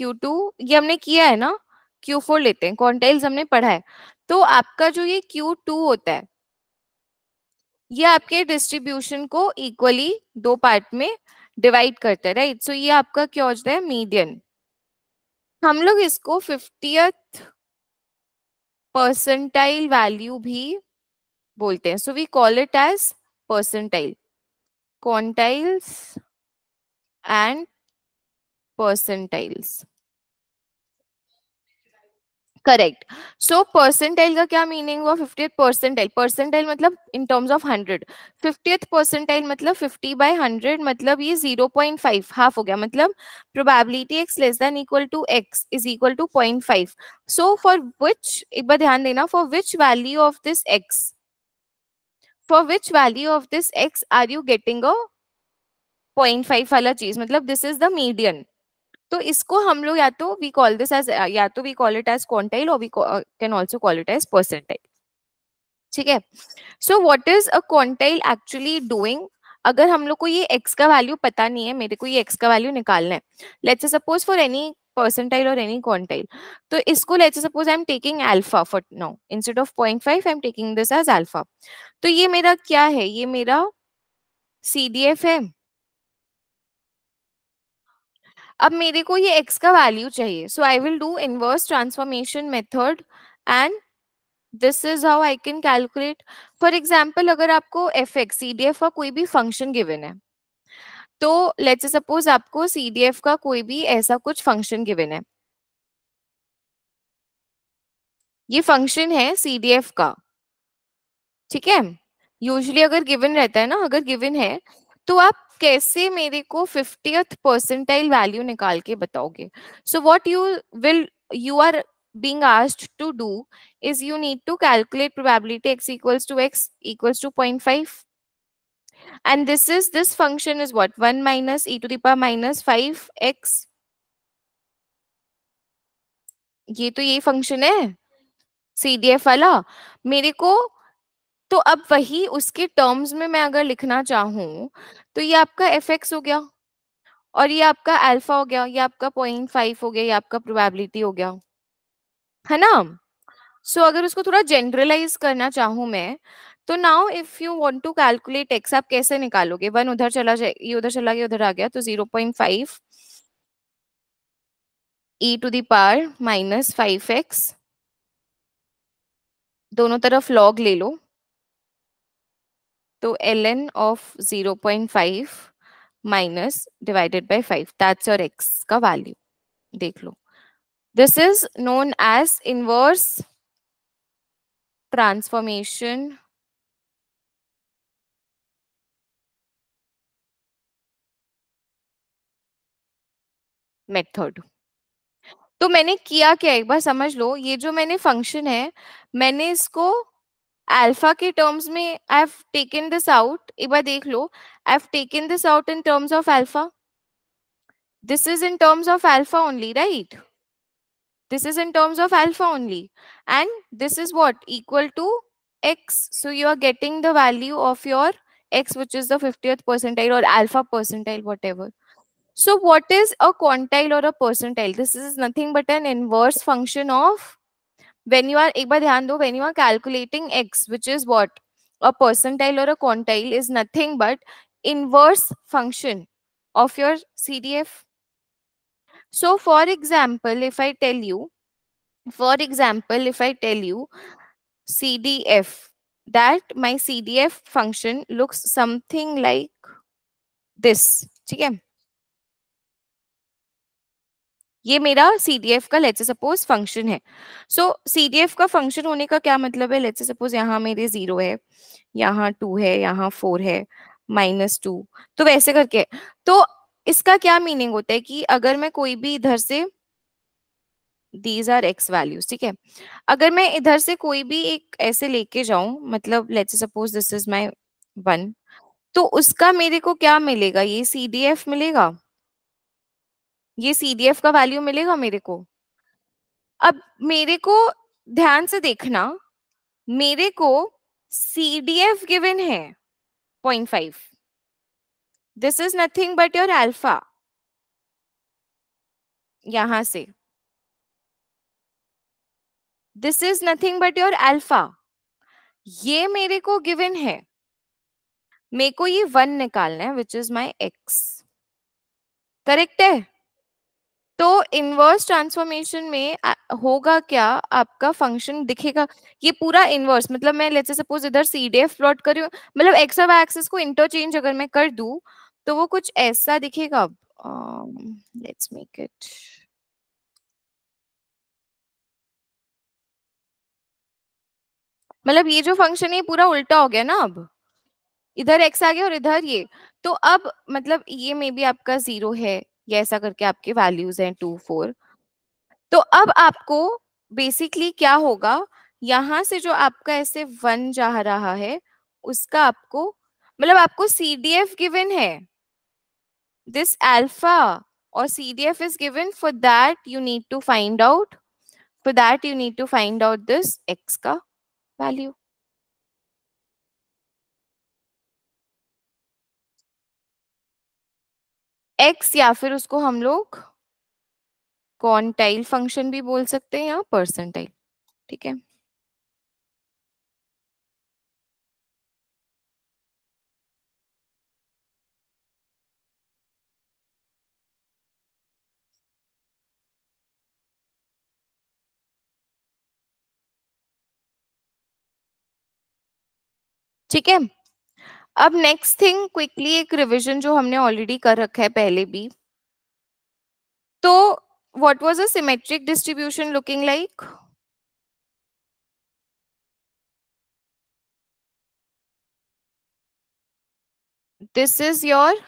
Q2 ये हमने किया है ना क्यू फोर लेते हैं क्वांटाइल्स हमने पढ़ा है तो आपका जो ये क्यू टू होता है ये आपके डिस्ट्रीब्यूशन को इक्वली दो पार्ट में डिवाइड करता है राइट सो ये आपका क्या हो जाता है मीडियन हम लोग इसको फिफ्टियथ परसेंटाइल वैल्यू भी बोलते हैं so we call it as percentile quantiles and percentiles correct so percentile का क्या मीनिंग हुआ फिफ्टी परसेंटाइल परसेंटाइल मतलब in terms of hundred fifty percentile मतलब फिफ्टी बाय हंड्रेड मतलब ये जीरो पॉइंट फाइव हाफ हो गया मतलब probability x less than equal to x is equal to point five so for which एक बार ध्यान देना for which value of this x for which value of this x are you getting a point five वाला चीज मतलब दिस इज द मीडियन तो इसको हम लोग या तो वी कॉल दिस एज या तो we call it as quantile और we can also call it as percentile ठीक है so what is a quantile actually doing अगर हम लोग को ये एक्स का वैल्यू पता नहीं है मेरे को ये एक्स का वैल्यू निकालना है let's suppose for any percentile और एनी क्वांटाइल तो इसको let's suppose I am taking alpha for now instead of 0.5 I am taking this as alpha तो ये मेरा क्या है ये मेरा सीडीएफ है अब मेरे को ये x का वैल्यू चाहिए so I will do inverse transformation method and this is how I can calculate for example अगर आपको f x C D F का कोई भी फंक्शन गिवन है तो लेट्स सपोज आपको सी डी एफ का कोई भी ऐसा कुछ फंक्शन गिवन है ये फंक्शन है सी डी एफ का ठीक है यूजली अगर गिवन रहता है ना अगर गिवन है तो आप कैसे मेरे को फिफ्टी परसेंटाइल वैल्यू निकाल के बताओगे so what you will you are being asked to do is you need to calculate probability x equals to x equals to 0.5 and this is this function is what 1 minus e to the power minus 5x ये तो ये फंक्शन है सी डी एफ वाला मेरे को तो अब वही उसके टर्म्स में मैं अगर लिखना चाहूँ तो ये आपका एफ एक्स हो गया और ये आपका अल्फा हो गया ये आपका पॉइंट फाइव हो गया ये आपका प्रोबेबिलिटी हो गया है ना सो so, अगर उसको थोड़ा जनरलाइज करना चाहूँ मैं तो now if you want to calculate x आप कैसे निकालोगे वन उधर चला जाए ये उधर चला गया उधर आ गया तो zero point five e to the power minus five x दोनों तरफ लॉग ले लो तो l n of zero point five minus divided by five that's your x का वैल्यू देख लो this is known as inverse transformation method तो मैंने किया क्या एक बार समझ लो ये जो मैंने फंक्शन है मैंने इसको alpha के terms i have taken this out एक देख लो I have taken this out in terms of alpha this is in terms of alpha only right this is in terms of alpha only and this is what equal to x so you are getting the value of your x which is the 50th percentile or alpha percentile whatever so what is a quantile or a percentile this is nothing but an inverse function of when you are ek bar dhyan do when you are calculating x which is what a percentile or a quantile is nothing but inverse function of your cdf so for example if i tell you for example if i tell you cdf that my cdf function looks something like this ठीक है ये मेरा एफ का लेट्स सपोज फंक्शन है सो so, एफ का फंक्शन होने का क्या मतलब है लेट्स सपोज यहाँ मेरे जीरो है यहाँ टू है यहाँ फोर है माइनस टू तो वैसे करके तो इसका क्या मीनिंग होता है कि अगर मैं कोई भी इधर से दीज आर एक्स वैल्यूज ठीक है अगर मैं इधर से कोई भी एक ऐसे लेके जाऊं मतलब let's suppose this is my one तो उसका मेरे को क्या मिलेगा ये सी डी एफ मिलेगा ये एफ का वैल्यू मिलेगा मेरे को अब मेरे को ध्यान से देखना मेरे को सीडीएफ गिवन है 0.5 this is nothing but your alpha यहां से this is nothing but your alpha ये मेरे को गिवन है मेरे को ये वन निकालना है which is my x correct है तो इनवर्स ट्रांसफॉर्मेशन में होगा क्या आपका फंक्शन दिखेगा ये पूरा इनवर्स मतलब मैं लेट्स सपोज इधर सी डी एफ प्लॉट करी मतलब एक्स ऑफ एक्सिस को इंटरचेंज अगर मैं कर दू तो वो कुछ ऐसा दिखेगा लेट्स मेक इट मतलब ये जो फंक्शन है पूरा उल्टा हो गया ना अब इधर एक्स आ गया और इधर ये तो अब मतलब ये मे बी आपका जीरो है ये ऐसा करके आपके वैल्यूज हैं टू फोर तो अब आपको बेसिकली क्या होगा यहाँ से जो आपका ऐसे वन जा रहा है उसका आपको मतलब आपको सी डी एफ गिवन है दिस एल्फा और C D F is given for that you need to find out for that you need to find out this x का वैल्यू एक्स या फिर उसको हम लोग कॉन्टाइल फंक्शन भी बोल सकते हैं या परसेंटाइल ठीक है ठीक है अब नेक्स्ट थिंग क्विकली एक रिविजन जो हमने ऑलरेडी कर रखा है पहले भी तो what was a symmetric distribution looking like this is your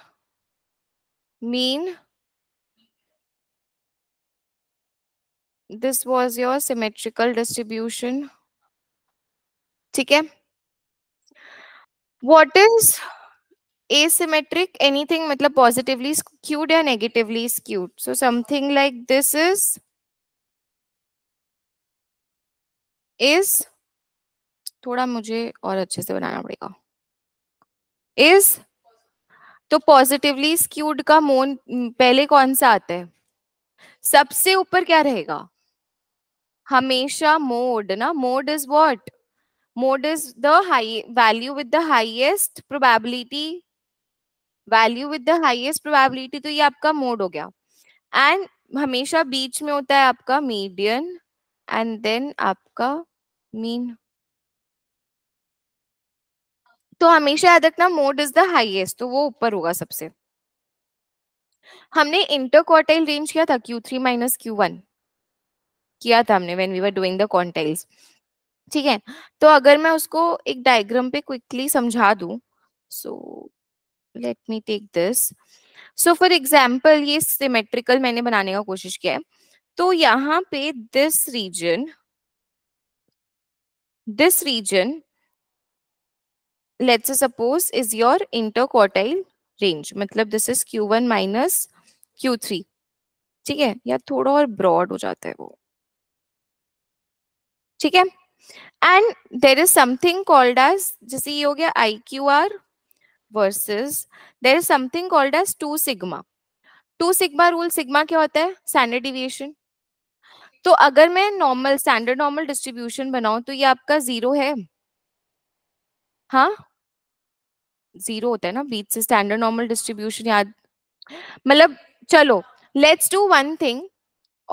mean this was your symmetrical distribution ठीक है what is asymmetric anything matlab positively skewed or negatively skewed so something like this is is थोड़ा मुझे और अच्छे से बनाना पड़ेगा इज तो पॉजिटिवली स्क्यूड का मोन पहले कौन सा आता है सबसे ऊपर क्या रहेगा हमेशा मोड ना mode is what mode is the high value with the highest probability value with the highest probability तो ये आपका मोड हो गया and हमेशा बीच में होता है आपका median and then आपका mean तो हमेशा याद रखना मोड इज द हाईएस्ट तो वो ऊपर होगा सबसे हमने इंटर क्वार्टाइल रेंज किया था Q3 थ्री माइनस क्यू किया था हमने when we were doing the quartiles ठीक है तो अगर मैं उसको एक डायग्राम पे क्विकली समझा दू so let me take this so for example ये सिमेट्रिकल मैंने बनाने का कोशिश किया है तो यहाँ पे this region this region let's suppose is your interquartile range मतलब Q one minus Q three ठीक है या थोड़ा और ब्रॉड हो जाता है वो ठीक है and there is something called as जैसे ये हो गया I Q R versus there is something called as two sigma rule sigma क्या होता है स्टैंडर्ड डिविएशन तो अगर मैं नॉर्मल स्टैंडर्ड नॉर्मल डिस्ट्रीब्यूशन बनाऊं तो ये आपका जीरो है हाँ जीरो होता है ना बीच से स्टैंडर्ड नॉर्मल डिस्ट्रीब्यूशन याद मतलब चलो let's do one thing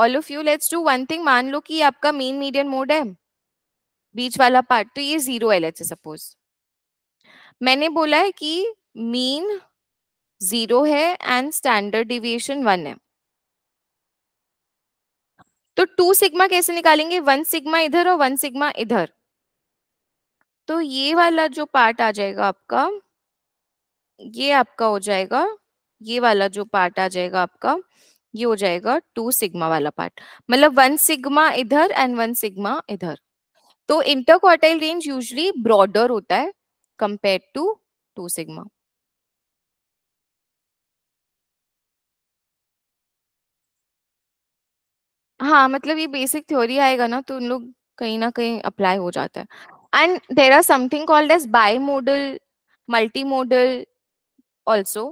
all of you let's do one thing मान लो कि आपका मेन मीडियम मोड है बीच वाला पार्ट तो ये जीरो है सपोज मैंने बोला है कि मीन जीरो है एंड स्टैंडर्ड डिविएशन वन है तो टू सिग्मा कैसे निकालेंगे वन सिग्मा इधर और वन सिग्मा इधर तो ये वाला जो पार्ट आ जाएगा आपका ये आपका हो जाएगा ये वाला जो पार्ट आ जाएगा आपका ये हो जाएगा टू सिग्मा वाला पार्ट मतलब वन सिग्मा इधर एंड वन सिग्मा इधर तो इंटरक्वार्टाइल रेंज यूजली ब्रॉडर होता है कंपेयर टू टू सिग्मा हाँ मतलब ये बेसिक थ्योरी आएगा ना तो उन लोग कहीं ना कहीं अप्लाई हो जाता है and there are something called as bimodal multimodal also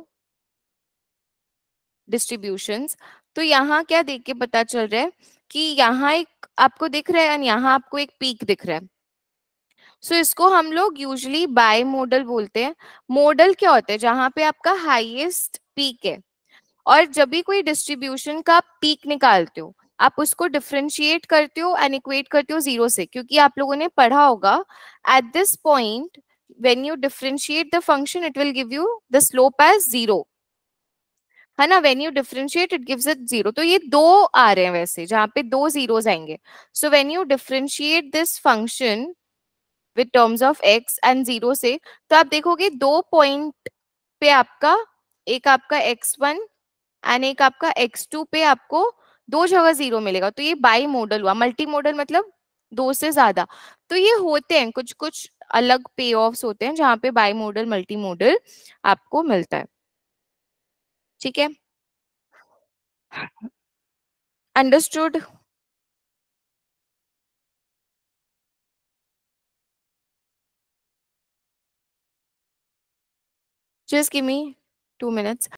distribution तो यहाँ क्या देख के पता चल रहा है कि यहाँ एक आपको दिख रहा है एंड यहाँ आपको एक पीक दिख रहा है सो so, इसको हम लोग यूजली बाय मॉडल बोलते हैं मॉडल क्या होता है जहां पे आपका हाईएस्ट पीक है और जब भी कोई डिस्ट्रीब्यूशन का पीक निकालते हो आप उसको डिफ्रेंशिएट करते हो एंड इक्वेट करते हो जीरो से क्योंकि आप लोगों ने पढ़ा होगा at this point when you differentiate the function it will give you the slope as zero है ना when you differentiate it gives it zero तो ये दो आ रहे हैं वैसे जहां पे दो जीरो आएंगे so when you differentiate this function with terms of x and zero से तो आप देखोगे दो पॉइंट पे आपका एक आपका एक्स वन एंड एक आपका एक्स टू पे आपको दो जगह जीरो मिलेगा तो ये बाई मॉडल हुआ मल्टी मॉडल मतलब दो से ज्यादा तो ये होते हैं कुछ कुछ अलग पे ऑफ होते हैं जहाँ पे बाई मॉडल मल्टी मॉडल आपको मिलता है ठीक है understood just give me two minutes